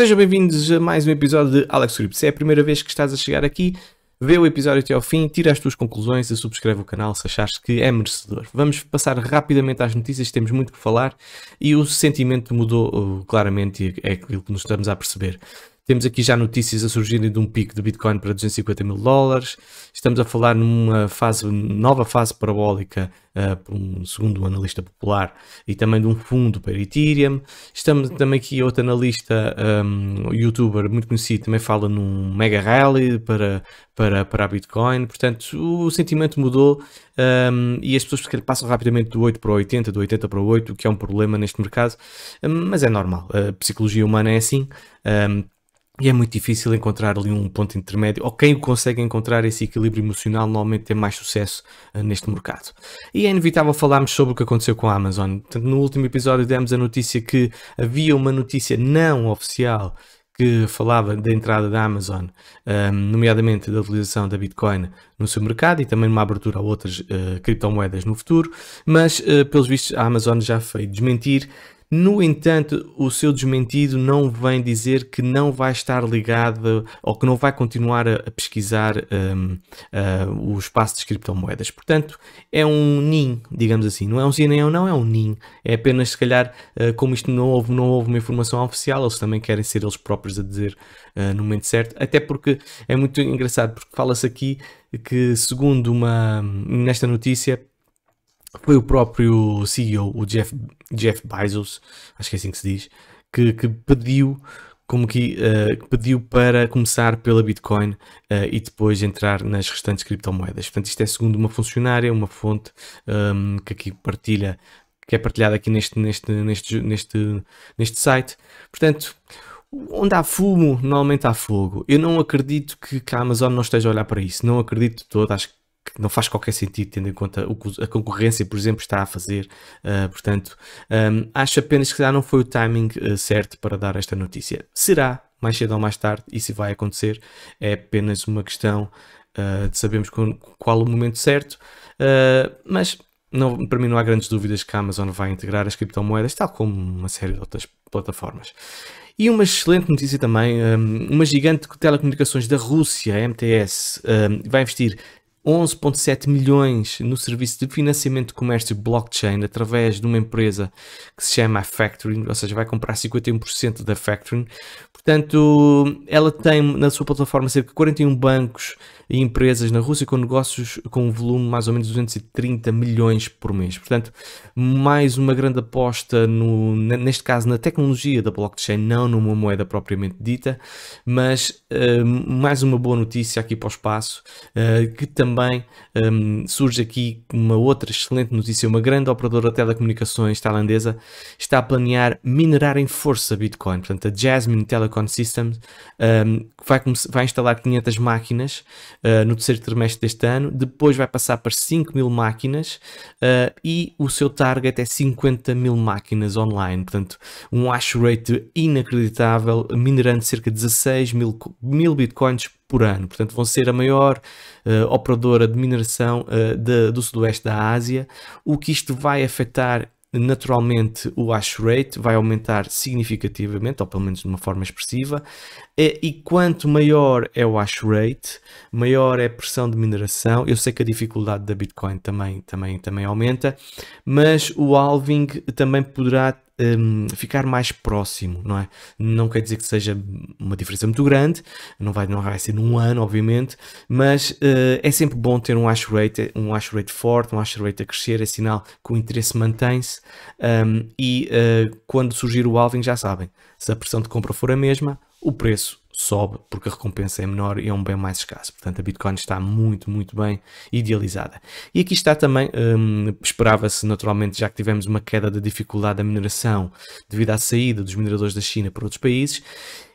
Sejam bem-vindos a mais um episódio de Alex Script. Se é a primeira vez que estás a chegar aqui, vê o episódio até ao fim, tira as tuas conclusões e subscreve o canal se achares que é merecedor. Vamos passar rapidamente às notícias, temos muito que falar e o sentimento mudou uh, claramente, é aquilo que nos estamos a perceber. Temos aqui já notícias a surgirem de um pico de Bitcoin para 250 mil dólares. Estamos a falar numa fase, nova fase parabólica, uh, por um, segundo um analista popular, e também de um fundo para Ethereum. Estamos também aqui, outro analista, um, ehm, youtuber muito conhecido, também fala num mega rally para, para, para a Bitcoin. Portanto, o sentimento mudou um, ehm, e as pessoas passam rapidamente do 8 para o 80, do 80 para o 8, o que é um problema neste mercado, mas é normal. A psicologia humana é assim. Um, ehm, e é muito difícil encontrar ali um ponto intermédio, ou quem consegue encontrar esse equilíbrio emocional normalmente tem mais sucesso eh, neste mercado. E é inevitável falarmos sobre o que aconteceu com a Amazon. Portanto, no último episódio demos a notícia que havia uma notícia não oficial que falava da entrada da Amazon, um, ehm, nomeadamente da utilização da Bitcoin no seu mercado e também uma abertura a outras uh, criptomoedas no futuro, mas uh, pelos vistos a Amazon já foi desmentir no entanto, o seu desmentido não vem dizer que não vai estar ligado ou que não vai continuar a, pesquisar um, uh, ah, o espaço de criptomoedas. Portanto, é um NIM, digamos assim. Não é um sim ou é não, é um NIM. É apenas, se calhar, uh, como isto não houve, não houve uma informação oficial, eles também querem ser eles próprios a dizer uh, no momento certo. Até porque é muito engraçado, porque fala-se aqui que, segundo uma. Hum, nesta notícia foi o próprio CEO, o Jeff, Jeff Bezos, acho que é assim que se diz, que, que pediu como que, uh, pediu para começar pela Bitcoin uh, e depois entrar nas restantes criptomoedas. Portanto, isto é segundo uma funcionária, uma fonte um, ehm, que aqui partilha, que é partilhada aqui neste, neste, neste, neste, neste site. Portanto, onde há fumo, normalmente há fogo. Eu não acredito que, que a Amazon não esteja a olhar para isso. Não acredito de todo. Acho que que não faz qualquer sentido, tendo em conta o que a concorrência, por exemplo, está a fazer. Uh, portanto, um, ah, acho apenas que já não foi o timing uh, certo para dar esta notícia. Será mais cedo ou mais tarde, e se vai acontecer, é apenas uma questão uh, de sabermos qual o momento certo, mas não, para mim não há grandes dúvidas que a Amazon vai integrar as criptomoedas, tal como uma série de outras plataformas. E uma excelente notícia também, uma gigante de telecomunicações da Rússia, a MTS, vai investir 11,7 milhões no serviço de financiamento de comércio blockchain através de uma empresa que se chama Factoring, ou seja, vai comprar 51% da Factoring. Portanto, ela tem na sua plataforma cerca de 41 bancos e empresas na Rússia com negócios com um volume mais ou menos 230 milhões por mês. Portanto, mais uma grande aposta, no, neste caso, na tecnologia da blockchain, não numa moeda propriamente dita, mas uh, mais uma boa notícia aqui para o espaço, uh, que também também um, surge aqui uma outra excelente notícia: uma grande operadora de telecomunicações tailandesa está a planear minerar em força Bitcoin. Portanto, a Jasmine Telecom Systems um, vai, vai, instalar 500 máquinas uh, no terceiro trimestre deste ano, depois vai passar para 5 mil máquinas uh, e o seu target é 50 mil máquinas online. Portanto, um hash rate inacreditável, minerando cerca de 16 mil, mil bitcoins por ano. Portanto, vão ser a maior uh, operadora de mineração uh, eh, de, do sudoeste da Ásia, o que isto vai afetar naturalmente o hash rate vai aumentar significativamente, ou pelo menos de uma forma expressiva, é, e quanto maior é o hash rate, maior é a pressão de mineração. Eu sei que a dificuldade da Bitcoin também, também, também aumenta, mas o halving também poderá um, ficar mais próximo, não é? Não quer dizer que seja uma diferença muito grande, não vai, não vai ser num ano, obviamente, mas uh, é sempre bom ter um hash rate, um hash rate forte, um hash rate a crescer, é sinal que o interesse mantém-se um, e uh, quando surgir o alvo já sabem, se a pressão de compra for a mesma, o preço sobe porque a recompensa é menor e é um bem mais escasso. Portanto, a Bitcoin está muito, muito bem idealizada. E aqui está também, hum, esperava-se naturalmente, já que tivemos uma queda da dificuldade da mineração devido à saída dos mineradores da China para outros países,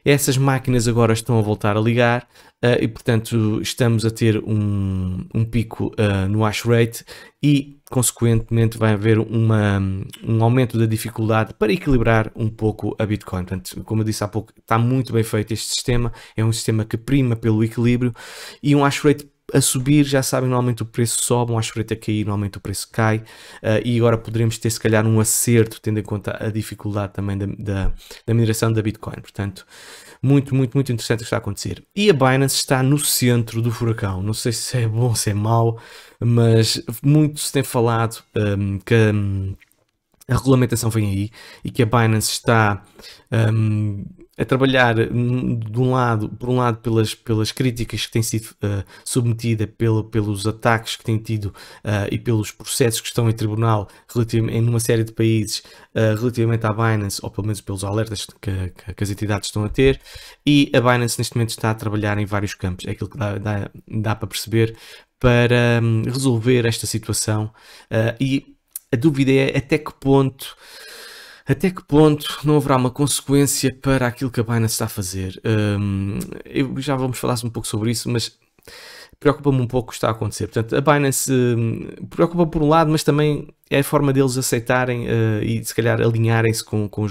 essas máquinas agora estão a voltar a ligar uh, e, portanto, estamos a ter um, um pico uh, no hash rate e, consequentemente, vai haver uma, um aumento da dificuldade para equilibrar um pouco a Bitcoin. Portanto, como eu disse há pouco, está muito bem feito este sistema, é um sistema que prima pelo equilíbrio e um hash rate a subir, já sabem, normalmente o preço sobe, um aspirante a cair, normalmente o preço cai, uh, e agora poderemos ter se calhar um acerto, tendo em conta a dificuldade também da, da, da, mineração da Bitcoin. Portanto, muito, muito, muito interessante o que está a acontecer. E a Binance está no centro do furacão, não sei se é bom, se é mau, mas muito se tem falado um, ah, que. Um, a regulamentação vem aí e que a Binance está um, a trabalhar de um lado, por um lado pelas, pelas críticas que tem sido uh, submetida pelo, pelos ataques que tem tido uh, e pelos processos que estão em tribunal em uma série de países uh, relativamente à Binance, ou pelo menos pelos alertas que, que, que, as entidades estão a ter, e a Binance neste momento está a trabalhar em vários campos, é aquilo que dá, dá, dá para perceber para hum, resolver esta situação e a dúvida é até que ponto até que ponto não haverá uma consequência para aquilo que a Binance está a fazer? Um, eu, já vamos falar um pouco sobre isso, mas preocupa-me um pouco o que está a acontecer. Portanto, a Binance um, preocupa por um lado, mas também é a forma deles aceitarem uh, e se calhar alinharem-se com, com,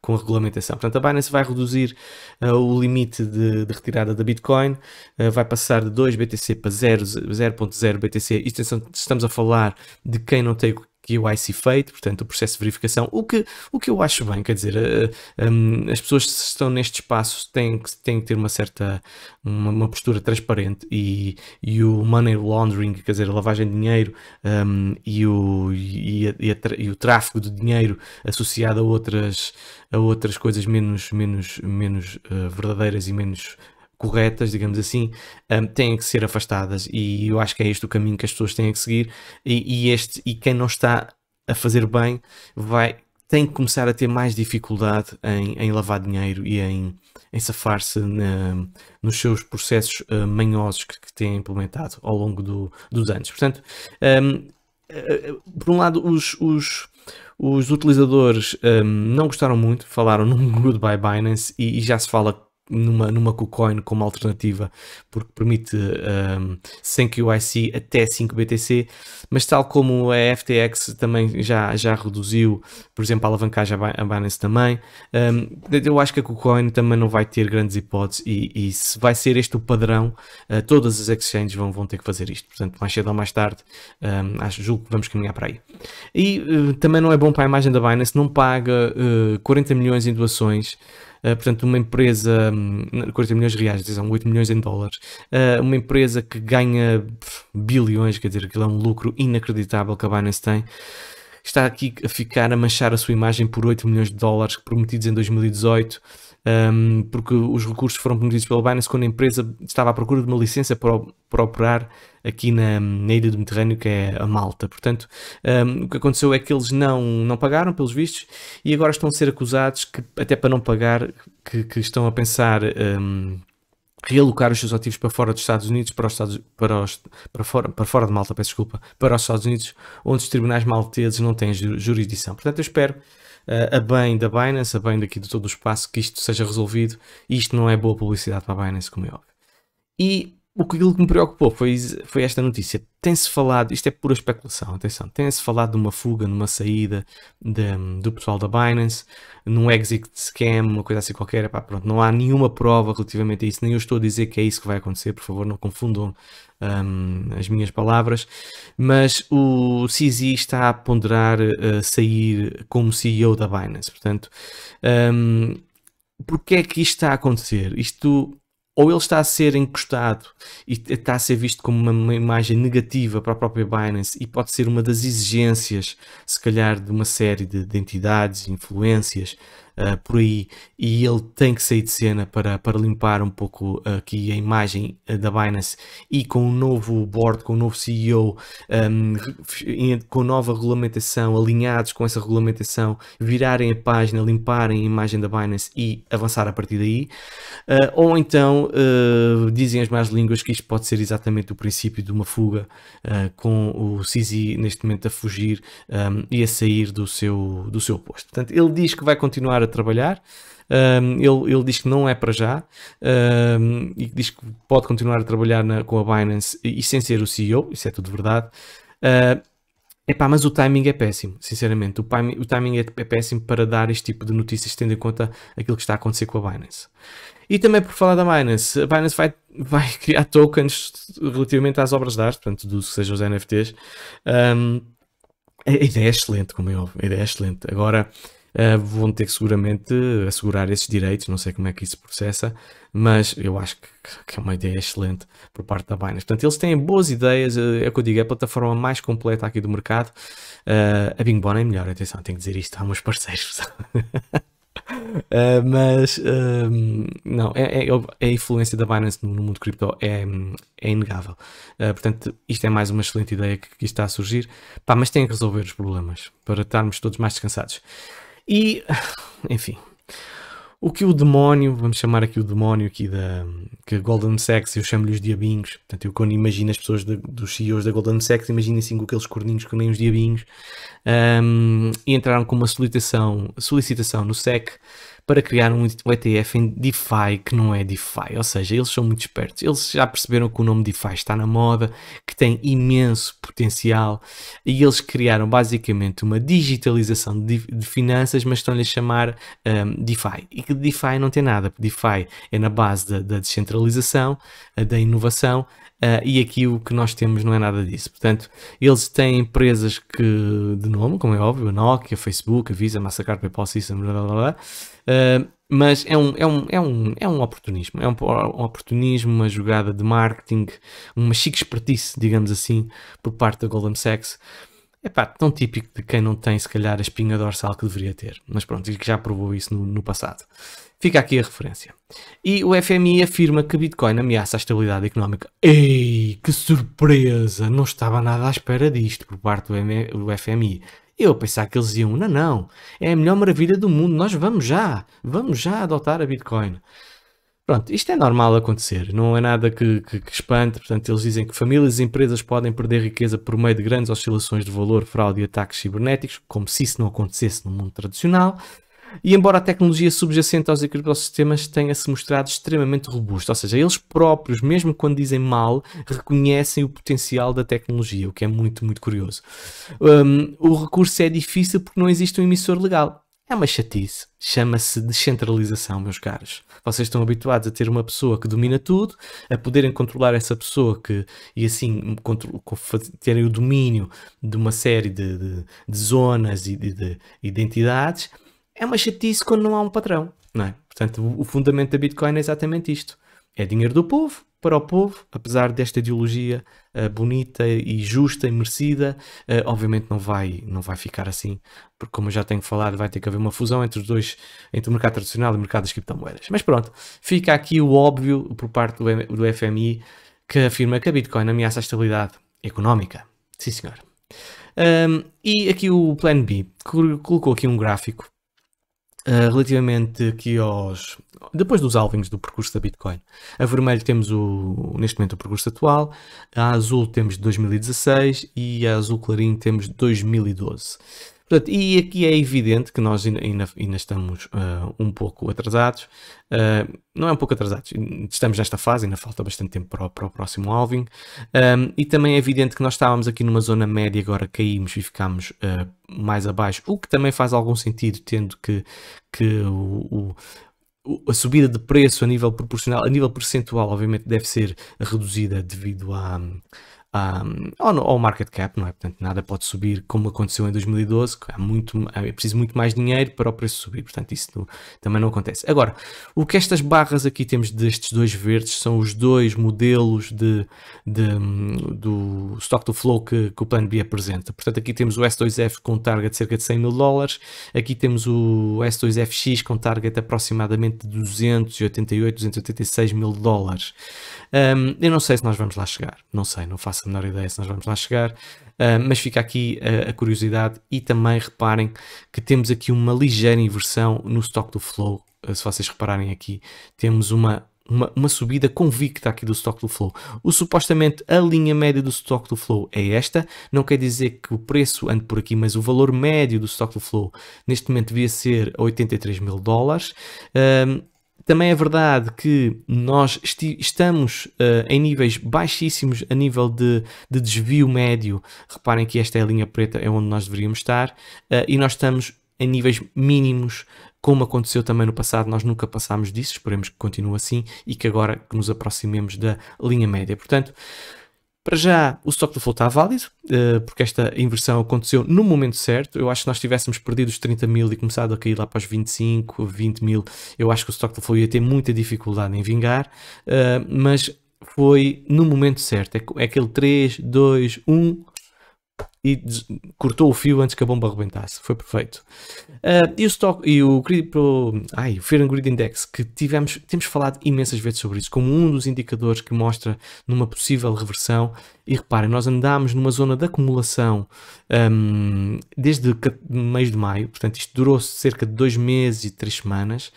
com, a regulamentação. Portanto, a Binance vai reduzir uh, o limite de, de, retirada da Bitcoin, uh, vai passar de 2 BTC para 0.0 BTC. Isto é, estamos a falar de quem não tem que o ice feito, portanto, o processo de verificação, o que, o que eu acho bem, quer dizer, uh, eh, eh, um, as pessoas que estão neste espaço têm que, têm que ter uma certa, uma, uma, postura transparente e, e o money laundering, quer dizer, a lavagem de dinheiro eh, um, e, o, e, a, e, a, e, o tráfego de dinheiro associado a outras, a outras coisas menos, menos, menos uh, verdadeiras e menos corretas, digamos assim, um, têm que ser afastadas. E eu acho que é este o caminho que as pessoas têm que seguir. E, e, este, e quem não está a fazer bem vai tem que começar a ter mais dificuldade em, em lavar dinheiro e em, em safar-se nos seus processos uh, manhosos que, que têm implementado ao longo do, dos anos. Portanto, um, ah, por um lado, os, os, os utilizadores um, não gostaram muito, falaram num goodbye Binance e, e, já se fala numa, numa KuCoin como alternativa, porque permite um, sem QIC até 5 BTC, mas tal como a FTX também já, já reduziu, por exemplo, a alavancagem a Binance também, um, eu acho que a KuCoin também não vai ter grandes hipóteses e, e se vai ser este o padrão, uh, todas as exchanges vão, vão ter que fazer isto, portanto, mais cedo ou mais tarde, um, acho, julgo que vamos caminhar para aí. E uh, também não é bom para a imagem da Binance, não paga uh, eh, 40 milhões em doações, eh, portanto, uma empresa, 40 hum, milhões de reais, são 8 milhões em dólares, eh, uma empresa que ganha bilhões, quer dizer, aquilo é um lucro inacreditável que a Binance tem, está aqui a ficar a manchar a sua imagem por 8 milhões de dólares prometidos em 2018. Um, porque os recursos foram prometidos pela Binance quando a empresa estava à procura de uma licença para, para operar aqui na, na ilha do Mediterrâneo, que é a Malta. Portanto, um, o que aconteceu é que eles não, não pagaram, pelos vistos, e agora estão a ser acusados, que, até para não pagar, que, que estão a pensar. Um, realocar os seus ativos para fora dos Estados Unidos, para os Estados, para os, para fora, para fora de Malta, peço desculpa, para os Estados Unidos, onde os tribunais malteses não têm jurisdição. Portanto, eu espero uh, a bem da Binance, a bem daqui de todo o espaço, que isto seja resolvido. Isto não é boa publicidade para a Binance, como é óbvio. E o que me preocupou foi, foi esta notícia. Tem-se falado, isto é pura especulação, atenção, tem-se falado de uma fuga, numa saída de, do pessoal da Binance, num exit scam, uma coisa assim qualquer. Epá, pronto, não há nenhuma prova relativamente a isso, nem eu estou a dizer que é isso que vai acontecer, por favor, não confundam um, as minhas palavras. Mas o CZ está a ponderar uh, sair como CEO da Binance, portanto, um, porque é que isto está a acontecer? Isto ou ele está a ser encostado e está a ser visto como uma, imagem negativa para a própria Binance e pode ser uma das exigências, se calhar, de uma série de, de entidades, influências, uh, por aí e ele tem que sair de cena para, para limpar um pouco aqui a imagem eh, da Binance e com o um novo board, com o um novo CEO, um, ehm, com nova regulamentação, alinhados com essa regulamentação, virarem a página, limparem a imagem da Binance e avançar a partir daí. Uh, ou então uh, dizem as más línguas que isto pode ser exatamente o princípio de uma fuga, uh, com o CZ neste momento a fugir um, ehm, e a sair do seu, do seu posto. Portanto, ele diz que vai continuar a trabalhar. Um, ele, ele diz que não é para já um, e diz que pode continuar a trabalhar na, com a Binance e, e, sem ser o CEO, isso é tudo verdade. Uh, Epá, mas o timing é péssimo, sinceramente. O, timing, o timing é, é, péssimo para dar este tipo de notícias, tendo em conta aquilo que está a acontecer com a Binance. E também por falar da Binance, a Binance vai, vai criar tokens relativamente às obras de arte, portanto, do, seja os NFTs. Um, a ideia é excelente, como é óbvio, a ideia é excelente. Agora, uh, vão ter que seguramente assegurar esses direitos, não sei como é que isso processa, mas eu acho que, que é uma ideia excelente por parte da Binance. Portanto, eles têm boas ideias, eh, é o que eu digo, é a plataforma mais completa aqui do mercado. Uh, a Bing é melhor, atenção, tenho que dizer isto há meus parceiros. Uh, mas ehm, não, é, é, a influência da Binance no, no mundo cripto é, é inegável. Uh, portanto, isto é mais uma excelente ideia que, que está a surgir. Pá, mas tem que resolver os problemas para estarmos todos mais descansados. E, enfim, o que o demónio, vamos chamar aqui o demónio aqui da que Golden Sex, eu chamo-lhe os diabinhos. Portanto, eu quando imagino as pessoas de, dos CEOs da Golden Sex, imaginem assim com aqueles corninhos que nem os diabinhos, um, entraram com uma solicitação, solicitação no SEC para criar um ETF em DeFi que não é DeFi. Ou seja, eles são muito espertos. Eles já perceberam que o nome DeFi está na moda, que tem imenso potencial e eles criaram basicamente uma digitalização de, de finanças, mas estão-lhe a chamar um, DeFi. E que DeFi não tem nada. DeFi é na base da, da descentralização, da inovação Uh, e aqui o que nós temos não é nada disso. Portanto, eles têm empresas que, de nome, como é óbvio, a Nokia, Facebook, a Visa, Mastercard, PayPal, System, blá blá blá, uh, mas é um, é, um, é, um, é um oportunismo, é um, um oportunismo, uma jogada de marketing, uma chique expertise, digamos assim, por parte da Goldman Sachs, é pá, tão típico de quem não tem, se calhar, a espinha dorsal que deveria ter. Mas pronto, que já provou isso no, no, passado. Fica aqui a referência. E o FMI afirma que Bitcoin ameaça a estabilidade económica. Ei, que surpresa! Não estava nada à espera disto por parte do FMI. Eu pensava que eles iam, não, não, é a melhor maravilha do mundo, nós vamos já, vamos já adotar a Bitcoin. Pronto, isto é normal acontecer, não é nada que, que, que, espante. Portanto, eles dizem que famílias e empresas podem perder riqueza por meio de grandes oscilações de valor, fraude e ataques cibernéticos, como se isso não acontecesse no mundo tradicional. E embora a tecnologia subjacente aos ecossistemas tenha se mostrado extremamente robusta, ou seja, eles próprios, mesmo quando dizem mal, reconhecem o potencial da tecnologia, o que é muito, muito curioso. Um, o recurso é difícil porque não existe um emissor legal. É uma chatice. Chama-se descentralização, meus caros. Vocês estão habituados a ter uma pessoa que domina tudo, a poderem controlar essa pessoa que, e assim terem o domínio de uma série de, de, de zonas e de, de, identidades. É uma chatice quando não há um patrão, não é? Portanto, o fundamento da Bitcoin é exatamente isto. É dinheiro do povo para o povo, apesar desta ideologia uh, bonita e justa e merecida, uh, obviamente não vai, não vai ficar assim, porque como eu já tenho falado, vai ter que haver uma fusão entre os dois, entre o mercado tradicional e o mercado das criptomoedas. Mas pronto, fica aqui o óbvio por parte do, do FMI, que afirma que a Bitcoin ameaça a estabilidade económica. Sim, senhor. Um, e aqui o Plan B colocou aqui um gráfico Uh, relativamente aqui aos. Depois dos alvings do percurso da Bitcoin, a vermelho temos o, neste momento o percurso atual, a azul temos 2016 e a azul clarinho temos 2012. Portanto, e aqui é evidente que nós ainda, ainda estamos uh, um pouco atrasados. Uh, não é um pouco atrasados, estamos nesta fase, ainda falta bastante tempo para o, para o próximo alving. Um, ah, e também é evidente que nós estávamos aqui numa zona média, agora caímos e ficámos uh, mais abaixo, o que também faz algum sentido, tendo que, que o, o a subida de preço a nível proporcional, a nível percentual, obviamente deve ser reduzida devido à, um, ou, ou market cap, não é? Portanto, nada pode subir como aconteceu em 2012, é muito, é preciso muito mais dinheiro para o preço subir, portanto, isso não, também não acontece. Agora, o que estas barras aqui temos destes dois verdes são os dois modelos de, de do stock to flow que, que, o plano B apresenta. Portanto, aqui temos o S2F com target de cerca de 100 mil dólares, aqui temos o S2FX com target aproximadamente de 288, 286 mil dólares. Um, eu não sei se nós vamos lá chegar, não sei, não faço a menor ideia se nós vamos lá chegar, mas fica aqui a, a, curiosidade e também reparem que temos aqui uma ligeira inversão no stock do flow. Ah, se vocês repararem aqui, temos uma uma, uma, subida convicta aqui do stock do flow. O supostamente a linha média do stock do flow é esta, não quer dizer que o preço ande por aqui, mas o valor médio do stock do flow neste momento devia ser 83 mil dólares. Um, também é verdade que nós esti estamos uh, em níveis baixíssimos a nível de, de, desvio médio. Reparem que esta é a linha preta, é onde nós deveríamos estar, uh, e nós estamos em níveis mínimos, como aconteceu também no passado, nós nunca passámos disso, esperemos que continue assim e que agora que nos aproximemos da linha média. Portanto, para já, o stock do flow está válido, eh, porque esta inversão aconteceu no momento certo. Eu acho que nós tivéssemos perdido os 30 mil e começado a cair lá para os 25, 20 mil, eu acho que o stock do flow ia ter muita dificuldade em vingar, eh, mas foi no momento certo. É, é aquele 3, 2, 1, e cortou o fio antes que a bomba arrebentasse. Foi perfeito. Uh, e o stock e o, ai, o Fear and Greed Index, que tivemos, temos falado imensas vezes sobre isso, como um dos indicadores que mostra numa possível reversão. E reparem, nós andámos numa zona de acumulação um, desde mês de maio, portanto, isto durou cerca de dois meses e três semanas,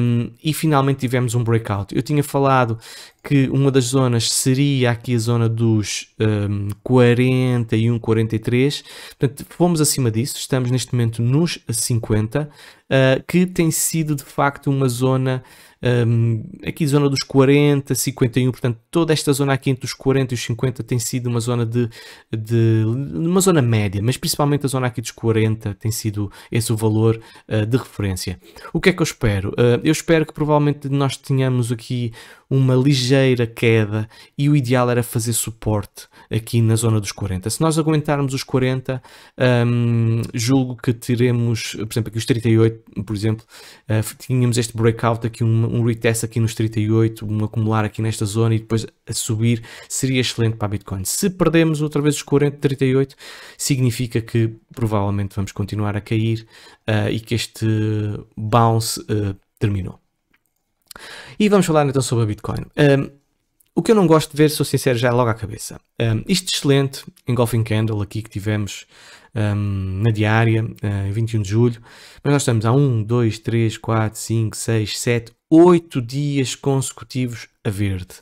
um, e finalmente tivemos um breakout. Eu tinha falado que uma das zonas seria aqui a zona dos hum, um, 41, 40 43. Portanto, fomos acima disso, estamos neste momento nos 50, uh, ah, que tem sido de facto uma zona, um, aqui zona dos 40, 51, portanto, toda esta zona aqui entre os 40 e os 50 tem sido uma zona de, de uma zona média, mas principalmente a zona aqui dos 40 tem sido esse o valor uh, de referência. O que é que eu espero? Uh, eu espero que provavelmente nós tenhamos aqui uma ligeira queda e o ideal era fazer suporte aqui na zona dos 40. Se nós aguentarmos os 40, um, julgo que teremos, por exemplo, aqui os 38, por exemplo, uh, tínhamos este breakout aqui, um, um retest aqui nos 38, um acumular aqui nesta zona e depois a subir, seria excelente para a Bitcoin. Se perdemos outra vez os 40, 38, significa que provavelmente vamos continuar a cair uh, e que este bounce uh, terminou. E vamos falar então sobre a Bitcoin. Um, o que eu não gosto de ver, sou sincero, já é logo à cabeça. Um, isto excelente Engolfing Candle, aqui que tivemos um, na diária, uh, eh, 21 de julho. Mas nós estamos há 1, 2, 3, 4, 5, 6, 7, 8 dias consecutivos a verde.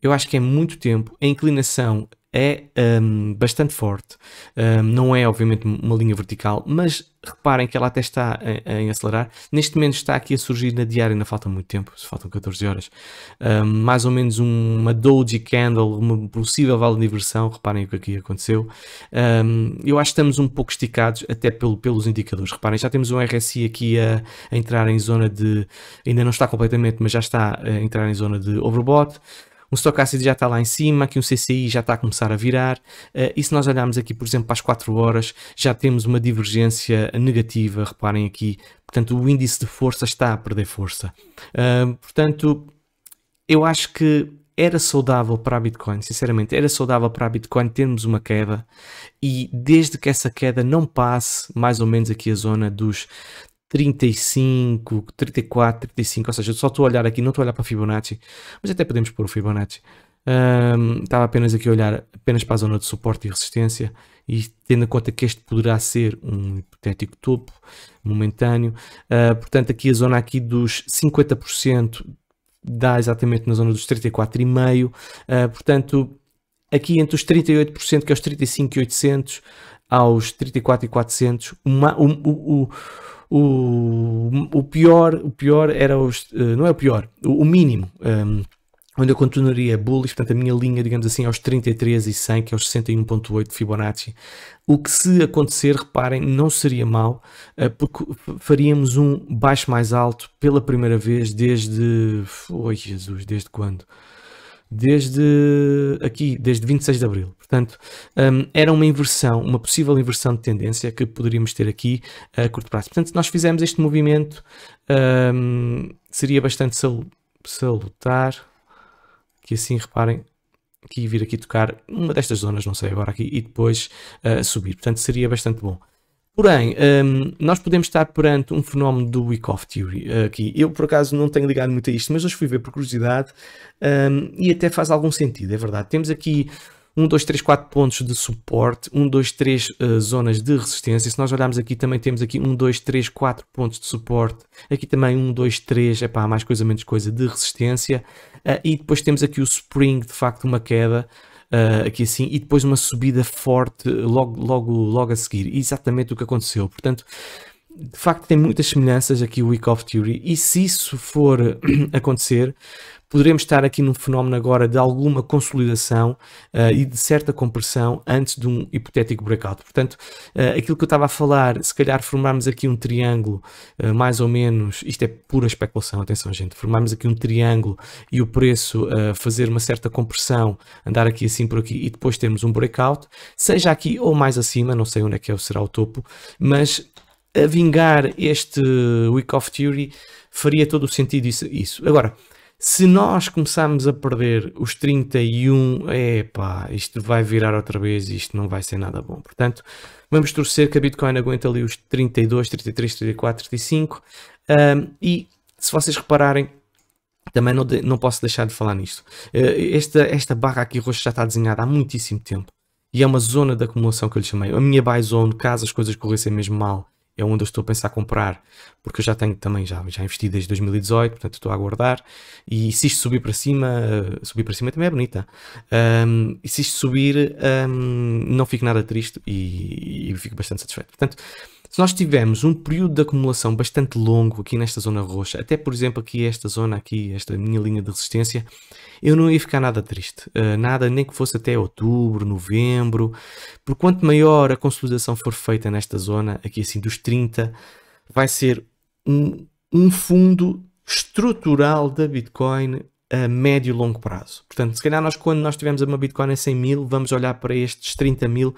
Eu acho que é muito tempo. A inclinação é um, bastante forte. Um, não é, obviamente, uma linha vertical, mas reparem que ela até está em, acelerar. Neste momento está aqui a surgir na diária, ainda falta muito tempo, faltam 14 horas. Um, mais ou menos uma Doji Candle, uma possível vale de inversão, reparem o que aqui aconteceu. Um, eu acho que estamos um pouco esticados até pelo, pelos indicadores. Reparem, já temos um RSI aqui a, a entrar em zona de, ainda não está completamente, mas já está a entrar em zona de overbought um estoque já está lá em cima, aqui um CCI já está a começar a virar, uh, e se nós olharmos aqui, por exemplo, para as 4 horas, já temos uma divergência negativa, reparem aqui, portanto o índice de força está a perder força. Uh, portanto, eu acho que era saudável para a Bitcoin, sinceramente, era saudável para a Bitcoin termos uma queda e desde que essa queda não passe mais ou menos aqui a zona dos 35, 34, 35, ou seja, só estou a olhar aqui, não estou a olhar para Fibonacci, mas até podemos pôr o Fibonacci. Um, estava apenas aqui a olhar apenas para a zona de suporte e resistência e tendo em conta que este poderá ser um hipotético topo momentâneo, uh, portanto aqui a zona aqui dos 50% dá exatamente na zona dos 34,5%, uh, ah, portanto aqui entre os 38% que é os 35,800 aos 34,400, o, o, o o, o pior, o pior era os, eh, não é o pior, o, o mínimo. Um, ehm, onde eu continuaria bullish, portanto a minha linha, digamos assim, aos 33 e 100, que é os 61.8 de Fibonacci. O que se acontecer, reparem, não seria mal eh, porque faríamos um baixo mais alto pela primeira vez desde, oi Jesus, desde quando? desde aqui, desde 26 de Abril. Portanto, um, era uma inversão, uma possível inversão de tendência que poderíamos ter aqui a curto prazo. Portanto, se nós fizermos este movimento, um, seria bastante sal salutar, que assim, reparem, que vir aqui tocar uma destas zonas, não sei agora aqui, e depois uh, subir. Portanto, seria bastante bom. Porém, um, nós podemos estar perante um fenómeno do week of theory uh, aqui. Eu, por acaso, não tenho ligado muito a isto, mas hoje fui ver por curiosidade um, e até faz algum sentido, é verdade. Temos aqui 1, 2, 3, 4 pontos de suporte, 1, 2, 3 uh, zonas de resistência. Se nós olharmos aqui, também temos aqui 1, 2, 3, 4 pontos de suporte. Aqui também 1, 2, 3, é pá, mais coisa menos coisa, de resistência. Uh, e depois temos aqui o spring, de facto, uma queda uh, aqui assim, e depois uma subida forte logo, logo, logo a seguir. Exatamente o que aconteceu. Portanto, de facto tem muitas semelhanças aqui o Week of Theory e se isso for acontecer poderemos estar aqui num fenómeno agora de alguma consolidação uh, e de certa compressão antes de um hipotético breakout. Portanto, uh, aquilo que eu estava a falar, se calhar formarmos aqui um triângulo, uh, mais ou menos, isto é pura especulação, atenção gente, formarmos aqui um triângulo e o preço fazer uma certa compressão, andar aqui assim por aqui e depois termos um breakout, seja aqui ou mais acima, não sei onde é que é será o topo, mas a vingar este Week of Theory faria todo o sentido isso. isso. Agora, se nós começarmos a perder os 31, epá, isto vai virar outra vez e isto não vai ser nada bom. Portanto, vamos torcer que a Bitcoin aguenta ali os 32, 33, 34, 35. Um, e se vocês repararem, também não, de, não posso deixar de falar nisto. Eh, esta, esta barra aqui roxa já está desenhada há muitíssimo tempo. E é uma zona de acumulação que eu lhe chamei. A minha buy zone, caso as coisas corressem mesmo mal, é onde eu estou a pensar comprar, porque eu já tenho também, já, já investi desde 2018, portanto estou a aguardar, e se isto subir para cima, eh, subir para cima também é bonita, um, e se isto subir, um, não fico nada triste e, e fico bastante satisfeito. Portanto, se nós tivermos um período de acumulação bastante longo aqui nesta zona roxa, até por exemplo aqui esta zona aqui, esta minha linha de resistência, eu não ia ficar nada triste. Uh, nada, nem que fosse até outubro, novembro. Por quanto maior a consolidação for feita nesta zona, aqui assim dos 30, vai ser um, um fundo estrutural da Bitcoin a médio e longo prazo. Portanto, se calhar nós quando nós tivermos uma Bitcoin a 100 mil, vamos olhar para estes 30 mil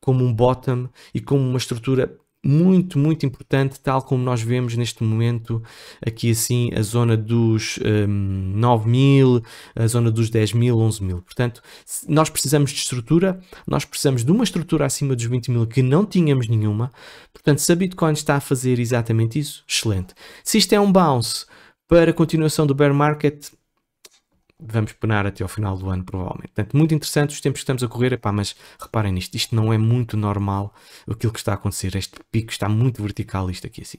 como um bottom e como uma estrutura muito, muito importante, tal como nós vemos neste momento aqui assim a zona dos um, 9 mil, a zona dos 10 mil, 11 mil. Portanto, nós precisamos de estrutura, nós precisamos de uma estrutura acima dos 20 mil que não tínhamos nenhuma. Portanto, se a Bitcoin está a fazer exatamente isso, excelente. Se isto é um bounce para a continuação do bear market, vamos penar até ao final do ano, provavelmente. Portanto, muito interessante os tempos que estamos a correr, epá, mas reparem nisto, isto não é muito normal aquilo que está a acontecer. Este pico está muito vertical, isto aqui assim.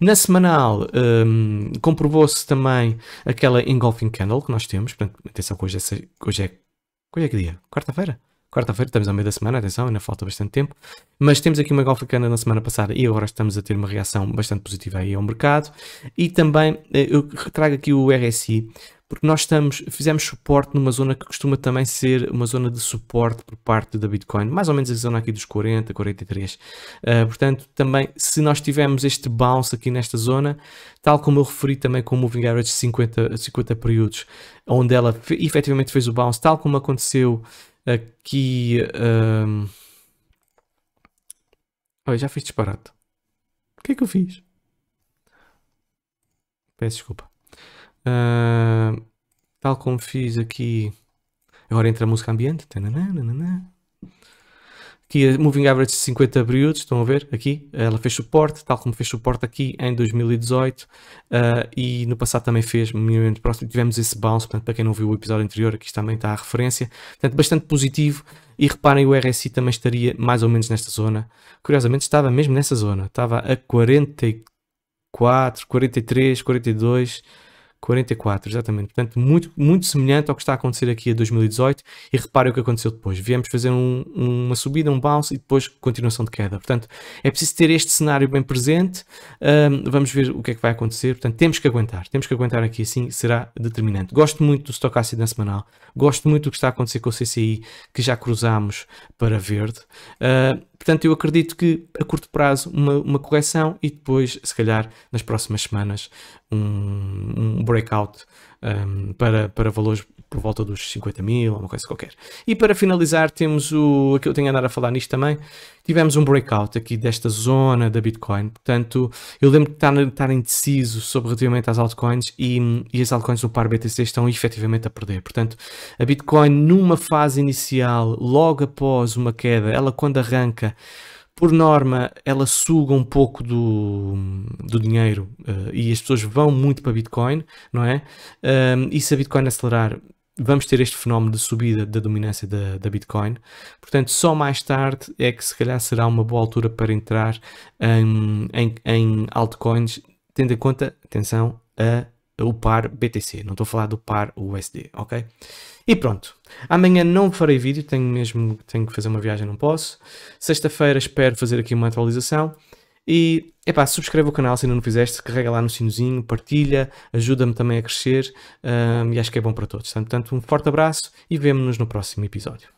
Na semanal, um, comprovou-se também aquela engulfing candle que nós temos, portanto, atenção que hoje é, hoje é, hoje é que dia? Quarta-feira? Quarta-feira, estamos ao meio da semana, atenção, ainda falta bastante tempo. Mas temos aqui uma engulfing candle na semana passada e agora estamos a ter uma reação bastante positiva aí ao mercado. E também eh, eu trago aqui o RSI porque nós estamos, fizemos suporte numa zona que costuma também ser uma zona de suporte por parte da Bitcoin, mais ou menos a zona aqui dos 40, 43. Uh, portanto, também, se nós tivermos este bounce aqui nesta zona, tal como eu referi também com o Moving Average 50, 50 períodos, onde ela efetivamente fez o bounce, tal como aconteceu aqui... Ah, Olha, já fiz disparate. O que é que eu fiz? Peço desculpa. Uh, tal como fiz aqui, agora entra a música ambiente. Aqui a Moving Average de 50 períodos, estão a ver aqui? Ela fez suporte, tal como fez suporte aqui em 2018 uh, ah, e no passado também fez minimamente próximo. Tivemos esse bounce, portanto, para quem não viu o episódio anterior, aqui também está a referência. Portanto, bastante positivo. E reparem, o RSI também estaria mais ou menos nesta zona. Curiosamente, estava mesmo nessa zona, estava a 44, 43, 42. 44, exatamente. Portanto, muito, muito semelhante ao que está a acontecer aqui a 2018. E reparem o que aconteceu depois. Viemos fazer um, uma subida, um bounce e depois continuação de queda. Portanto, é preciso ter este cenário bem presente. Um, vamos ver o que é que vai acontecer. Portanto, temos que aguentar. Temos que aguentar aqui, assim será determinante. Gosto muito do Acid na semanal. Gosto muito do que está a acontecer com o CCI, que já cruzámos para verde. Uh, Portanto, eu acredito que a curto prazo uma, uma correção e depois, se calhar, nas próximas semanas, um, um breakout um, para, para valores por volta dos 50 mil, uma coisa qualquer. E para finalizar, temos o que eu tenho a andar a falar nisto também. Tivemos um breakout aqui desta zona da Bitcoin, portanto, eu lembro de estar, estar indeciso sobre relativamente às altcoins e, e as altcoins do par BTC estão efetivamente a perder. Portanto, a Bitcoin, numa fase inicial, logo após uma queda, ela quando arranca por norma, ela suga um pouco do, do dinheiro uh, e as pessoas vão muito para Bitcoin, não é? Um, ehm, e se a Bitcoin acelerar, vamos ter este fenómeno de subida da dominância da, da Bitcoin. Portanto, só mais tarde é que se calhar será uma boa altura para entrar em, em, em altcoins, tendo em conta, atenção, a, a o par BTC. Não estou a falar do par USD, ok? E pronto. Amanhã não farei vídeo, tenho mesmo tenho que fazer uma viagem, não posso. Sexta-feira espero fazer aqui uma atualização. E, epá, subscreve o canal se ainda não fizeste, carrega lá no sinozinho, partilha, ajuda-me também a crescer um, e acho que é bom para todos. Tá? Portanto, um forte abraço e vemo-nos no próximo episódio.